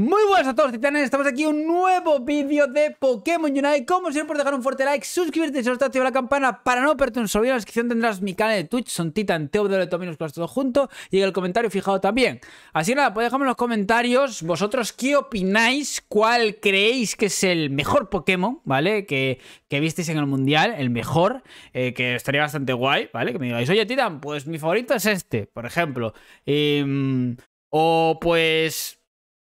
Muy buenas a todos titanes, estamos aquí en un nuevo vídeo de Pokémon Unite Como siempre, por dejar un fuerte like, suscribirte y sobre activar la campana Para no perderte un solo vídeo en la descripción tendrás mi canal de Twitch Son Titan, teo Tominos, con todo junto Y en el comentario fijado también Así que nada, pues dejadme en los comentarios vosotros qué opináis Cuál creéis que es el mejor Pokémon, ¿vale? Que, visteis en el Mundial, el mejor eh, Que estaría bastante guay, ¿vale? Que me digáis, oye Titan, pues mi favorito es este, por ejemplo em, O pues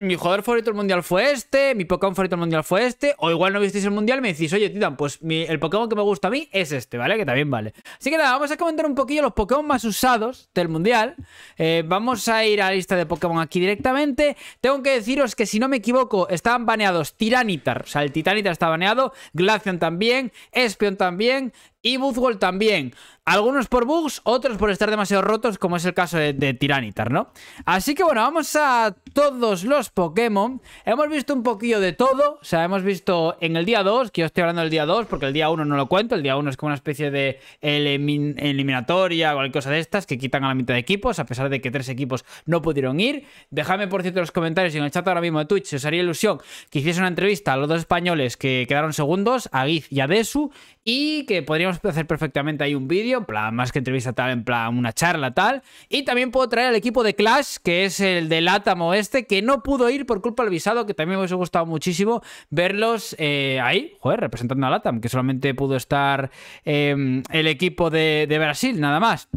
mi jugador favorito del mundial fue este, mi Pokémon favorito del mundial fue este, o igual no visteis el mundial me decís, oye, Titan, pues el Pokémon que me gusta a mí es este, ¿vale? Que también vale. Así que nada, vamos a comentar un poquillo los Pokémon más usados del mundial. Eh, vamos a ir a la lista de Pokémon aquí directamente. Tengo que deciros que si no me equivoco, estaban baneados Tiranitar, o sea, el Titanitar está baneado, Glaceon también, Espion también, y también. Algunos por bugs, otros por estar demasiado rotos, como es el caso de, de, Tiranitar, ¿no? Así que bueno, vamos a todos los Pokémon. Hemos visto un poquillo de todo. O sea, hemos visto en el día 2, que yo estoy hablando del día 2, porque el día 1 no lo cuento. El día 1 es como una especie de eliminatoria o algo cosa de estas que quitan a la mitad de equipos, a pesar de que tres equipos no pudieron ir. Déjame por cierto, en los comentarios y en el chat ahora mismo de Twitch, si os haría ilusión que hiciese una entrevista a los dos españoles que quedaron segundos, a Giz y a Desu, y que podríamos hacer perfectamente ahí un vídeo, en plan, más que entrevista tal, en plan, una charla tal. Y también puedo traer al equipo de Clash, que es el del Atamo este, que no pudo ir por culpa del visado, que también me hubiese gustado muchísimo verlos eh, ahí, joder, representando al Atam, que solamente pudo estar em, el equipo de, de Brasil, nada más.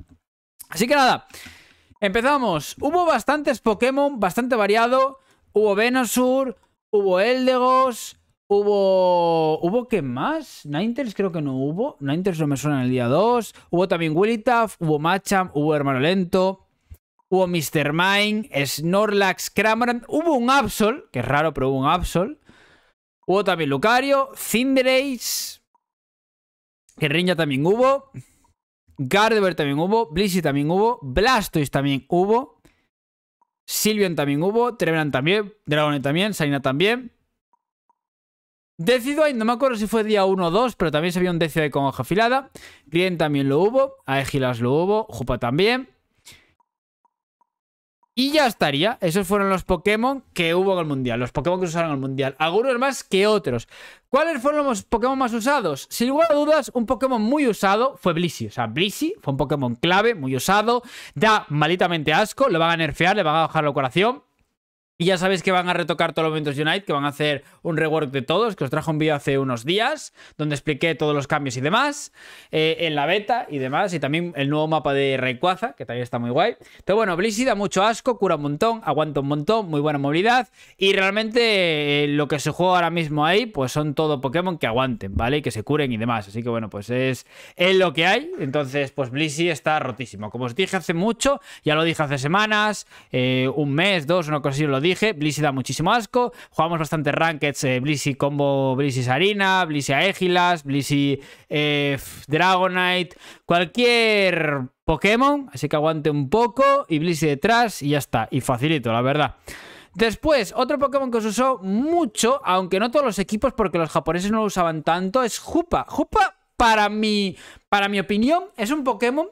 Así que nada, empezamos. Hubo bastantes Pokémon, bastante variado. Hubo Venosur, hubo Eldegoss, Hubo. ¿Hubo qué más? ¿Ninters? creo que no hubo. Nineters no me suena en el día 2. Hubo también Willitaf, hubo Macham, hubo Hermano Lento, hubo Mr. Mine, Snorlax, Cramorant. Hubo un Absol, que es raro, pero hubo un Absol. Hubo también Lucario, Cinderace, que también hubo. Gardevoir también hubo, Blissey también hubo, Blastoise también hubo, Silvian también hubo, Trevenant también, Dragonet también, Saina también, Decido no me acuerdo si fue día 1 o 2, pero también se vio un ahí con hoja afilada. Grien también lo hubo, Aegilas lo hubo, Jupa también. Y ya estaría. Esos fueron los Pokémon que hubo en el Mundial, los Pokémon que se usaron en el Mundial. Algunos más que otros. ¿Cuáles fueron los Pokémon más usados? Sin lugar a dudas, un Pokémon muy usado fue Blissey. O sea, Blissey fue un Pokémon clave, muy usado. Da malitamente asco, lo van a nerfear, le van a bajar la curación. Y ya sabéis que van a retocar todos los Momentos Unite, que van a hacer un rework de todos, que os trajo un vídeo hace unos días, donde expliqué todos los cambios y demás, eh, en la beta y demás, y también el nuevo mapa de Rayquaza, que también está muy guay. Pero bueno, Blissey da mucho asco, cura un montón, aguanta un montón, muy buena movilidad, y realmente eh, lo que se juega ahora mismo ahí, pues son todo Pokémon que aguanten, ¿vale? Y que se curen y demás, así que bueno, pues es, lo que hay, entonces pues Blissey está rotísimo. Como os dije hace mucho, ya lo dije hace semanas, eh, un mes, dos, una cosa así, lo dije dije, Blissey da muchísimo asco. Jugamos bastante Rankets: eh, combo, Blissey Sarina, Blissey Aegilas, Blissey eh, Dragonite, cualquier Pokémon. Así que aguante un poco y Blissey detrás y ya está. Y facilito, la verdad. Después, otro Pokémon que os usó mucho, aunque no todos los equipos porque los japoneses no lo usaban tanto, es Jupa. Jupa, para mi, para mi opinión, es un Pokémon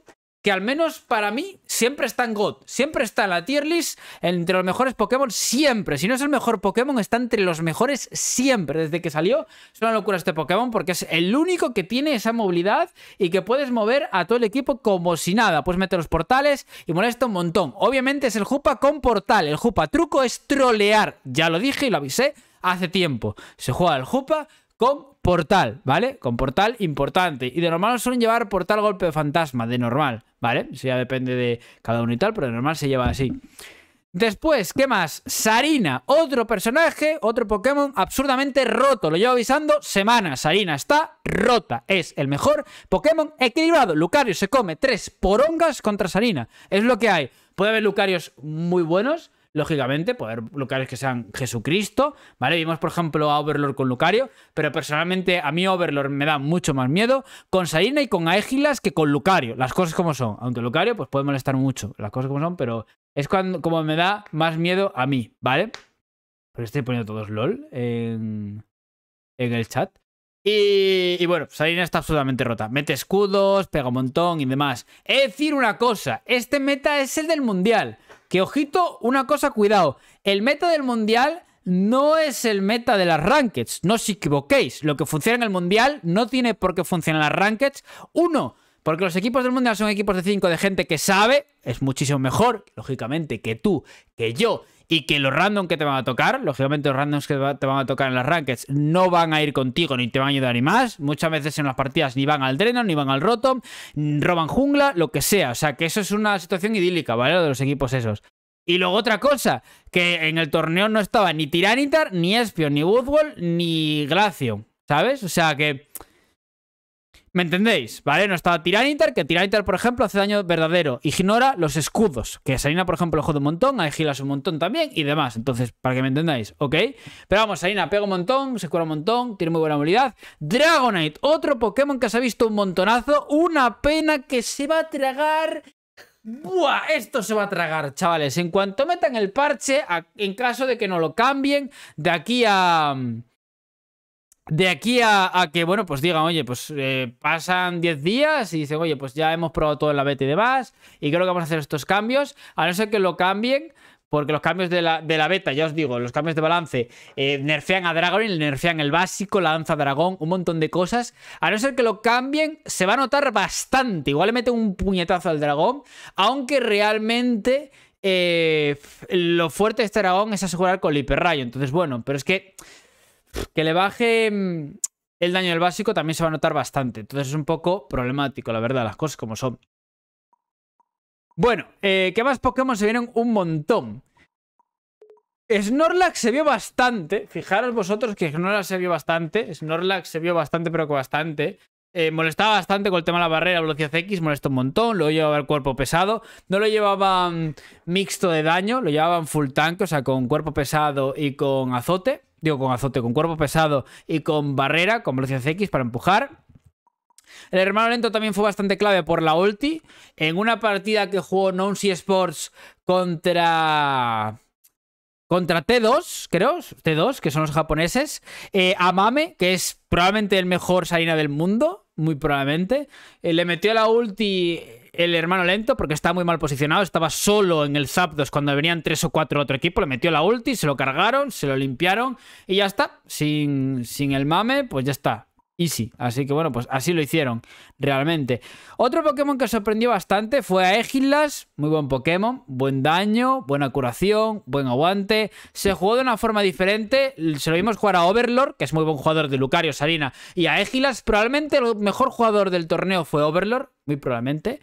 que al menos para mí siempre está en God, siempre está en la tier list, entre los mejores Pokémon, siempre. Si no es el mejor Pokémon, está entre los mejores siempre. Desde que salió, es una locura este Pokémon porque es el único que tiene esa movilidad y que puedes mover a todo el equipo como si nada. Puedes meter los portales y molesta un montón. Obviamente es el Jupa con portal. El Jupa truco es trolear. Ya lo dije y lo avisé hace tiempo. Se juega el Jupa con portal, ¿vale? Con portal importante. Y de normal suelen llevar portal golpe de fantasma, de normal, ¿vale? Si ya depende de cada uno y tal, pero de normal se lleva así. Después, ¿qué más? Sarina, otro personaje, otro Pokémon absurdamente roto. Lo llevo avisando semanas. Sarina está rota. Es el mejor Pokémon equilibrado. Lucario se come tres porongas contra Sarina. Es lo que hay. Puede haber Lucarios muy buenos, lógicamente, poder locales que sean Jesucristo, ¿vale? Vimos, por ejemplo, a Overlord con Lucario, pero personalmente a mí Overlord me da mucho más miedo con Salina y con Aegilas que con Lucario, las cosas como son, aunque Lucario pues puede molestar mucho, las cosas como son, pero es cuando, como me da más miedo a mí, ¿vale? Pero estoy poniendo todos LOL en, en el chat. Y, y, bueno, Salina está absolutamente rota. Mete escudos, pega un montón y demás. He de decir una cosa, este meta es el del mundial. Que ojito, una cosa, cuidado. El meta del mundial no es el meta de las rankings. No os equivoquéis. Lo que funciona en el mundial no tiene por qué funcionar en las rankings. Uno, porque los equipos del Mundial son equipos de 5 de gente que sabe, es muchísimo mejor, lógicamente, que tú, que yo y que los random que te van a tocar, lógicamente los randoms que te van a tocar en las rankings no van a ir contigo ni te van a ayudar ni más. Muchas veces en las partidas ni van al dreno, ni van al rotom, mm, roban jungla, lo que sea. O sea que eso es una situación idílica, ¿vale? de los equipos esos. Y luego otra cosa, que en el torneo no estaba ni Tiranitar, ni Espion, ni Woodwall, ni Glacio, ¿sabes? O sea que... ¿Me entendéis? ¿Vale? No estaba Tiranitar, que Tiranitar, por ejemplo, hace daño verdadero. Ignora los escudos, que Sarina, por ejemplo, lo jode un montón, a Gilas un montón también y demás. Entonces, para que me entendáis, ¿ok? Pero vamos, Sarina pega un montón, se cura un montón, tiene muy buena movilidad. Dragonite, otro Pokémon que se ha visto un montonazo. Una pena que se va a tragar... ¡Buah! Esto se va a tragar, chavales. En cuanto metan el parche, en caso de que no lo cambien, de aquí a... De aquí a, que, bueno, pues digan, oye, pues eh, pasan 10 días y dicen, oye, pues ya hemos probado todo en la beta y demás, y creo que vamos a hacer estos cambios, a no ser que lo cambien, porque los cambios de la, beta, ya os digo, los cambios de balance, eh, nerfean a le nerfean el básico, la danza dragón, un montón de cosas. A no ser que lo cambien, se va a notar bastante. Igual le meten un puñetazo al dragón, aunque realmente... Eh, lo fuerte de este dragón es asegurar con el hiperrayo. Entonces, bueno, pero es que que le baje mm, el daño del básico también se va a notar bastante. Entonces es un poco problemático, la verdad, las cosas como son. Bueno, eh, ¿qué más Pokémon se vienen? Un montón. Snorlax se vio bastante. Fijaros vosotros que Snorlax se vio bastante. Snorlax se vio bastante, pero que bastante. Eh, molestaba bastante con el tema de la barrera, velocidad X, molestó un montón. Lo llevaba el cuerpo pesado. No lo llevaban mm, mixto de daño, lo llevaban full tank, o sea, con cuerpo pesado y con azote digo con azote, con cuerpo pesado y con barrera, con velocidad X para empujar. El hermano lento también fue bastante clave por la ulti. En una partida que jugó Nouncy Sports contra contra T2, creo, T2, que son los japoneses, eh, Amame, que es probablemente el mejor Salina del mundo, muy probablemente, eh, le metió la ulti el hermano lento porque estaba muy mal posicionado, estaba solo en el Zapdos cuando venían tres o cuatro otro equipo, le metió la ulti, se lo cargaron, se lo limpiaron y ya está, sin, sin el mame, pues ya está. Easy, así que bueno, pues así lo hicieron realmente. Otro Pokémon que sorprendió bastante fue a Egilas, muy buen Pokémon, buen daño, buena curación, buen aguante. Se jugó de una forma diferente, se lo vimos jugar a Overlord, que es muy buen jugador de Lucario, Sarina, y a Egilas. Probablemente el mejor jugador del torneo fue Overlord, muy probablemente.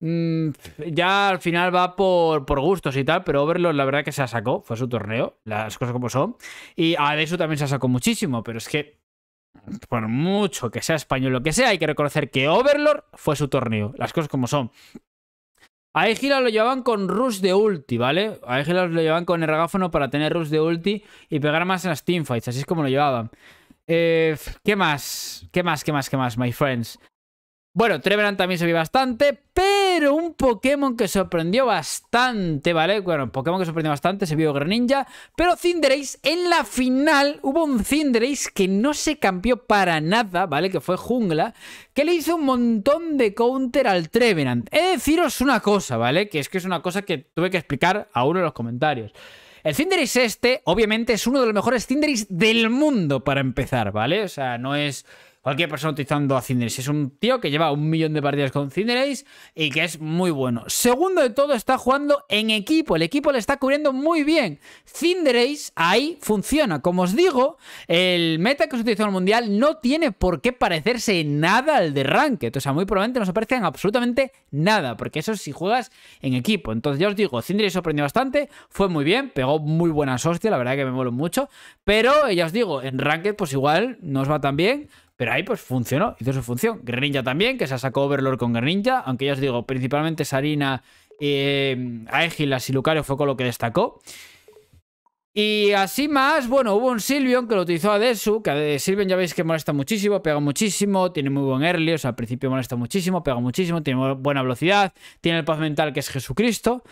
Mm, ya al final va por, por, gustos y tal, pero Overlord la verdad que se sacó, fue su torneo, las cosas como son. Y eso también se sacó muchísimo, pero es que por mucho que sea español lo que sea, hay que reconocer que Overlord fue su torneo, las cosas como son. A Egilas lo llevaban con Rush de ulti, ¿vale? A Egilas lo llevaban con el regáfono para tener Rush de ulti y pegar más en las teamfights, así es como lo llevaban. Eh, ¿Qué más? ¿Qué más? ¿Qué más? ¿Qué más, my friends? Bueno, Trevenant también se vio bastante, pero un Pokémon que sorprendió bastante, ¿vale? Bueno, un Pokémon que sorprendió bastante, se vio Greninja, pero Cinderace en la final hubo un Cinderace que no se cambió para nada, ¿vale? Que fue Jungla, que le hizo un montón de counter al Trevenant. He de deciros una cosa, ¿vale? Que es que es una cosa que tuve que explicar a uno de los comentarios. El Cinderace este, obviamente, es uno de los mejores Cinderace del mundo para empezar, ¿vale? O sea, no es cualquier persona utilizando a Cinderace. Es un tío que lleva un millón de partidas con Cinderace y que es muy bueno. Segundo de todo, está jugando en equipo. El equipo le está cubriendo muy bien. Cinderace ahí funciona. Como os digo, el meta que se utilizó en el mundial no tiene por qué parecerse nada al de Ranked. O sea, muy probablemente no se en absolutamente nada, porque eso es si juegas en equipo. Entonces, ya os digo, Cinderace sorprendió bastante, fue muy bien, pegó muy buenas hostias, la verdad que me moló mucho. Pero ya os digo, en Ranked, pues igual no os va tan bien. Pero ahí pues funcionó, hizo su función. Greninja también, que se sacó Overlord con Greninja, aunque ya os digo, principalmente Sarina, eh, Aegilas y Lucario fue con lo que destacó. Y así más, bueno, hubo un Silvion que lo utilizó a Desu, que a Silvion ya veis que molesta muchísimo, pega muchísimo, tiene muy buen early, o sea, al principio molesta muchísimo, pega muchísimo, tiene buena velocidad, tiene el paz mental que es Jesucristo,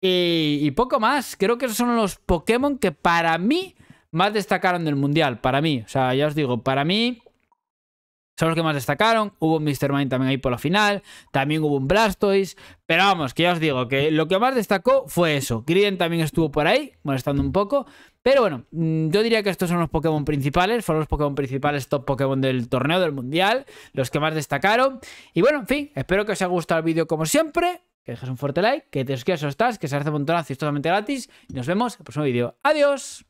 y, y poco más. Creo que esos son los Pokémon que para mí más destacaron del Mundial, para mí. O sea, ya os digo, para mí son los que más destacaron. Hubo un Mr. Mind también ahí por la final. También hubo un Blastoise. Pero vamos, que ya os digo que lo que más destacó fue eso. Griden también estuvo por ahí, molestando un poco. Pero bueno, mm, yo diría que estos son los Pokémon principales, fueron los Pokémon principales top Pokémon del torneo, del mundial, los que más destacaron. Y bueno, en fin, espero que os haya gustado el vídeo como siempre, que dejes un fuerte like, que te suscribas o estás, que se hace un montonazo y es totalmente gratis. Y nos vemos en el próximo vídeo. ¡Adiós!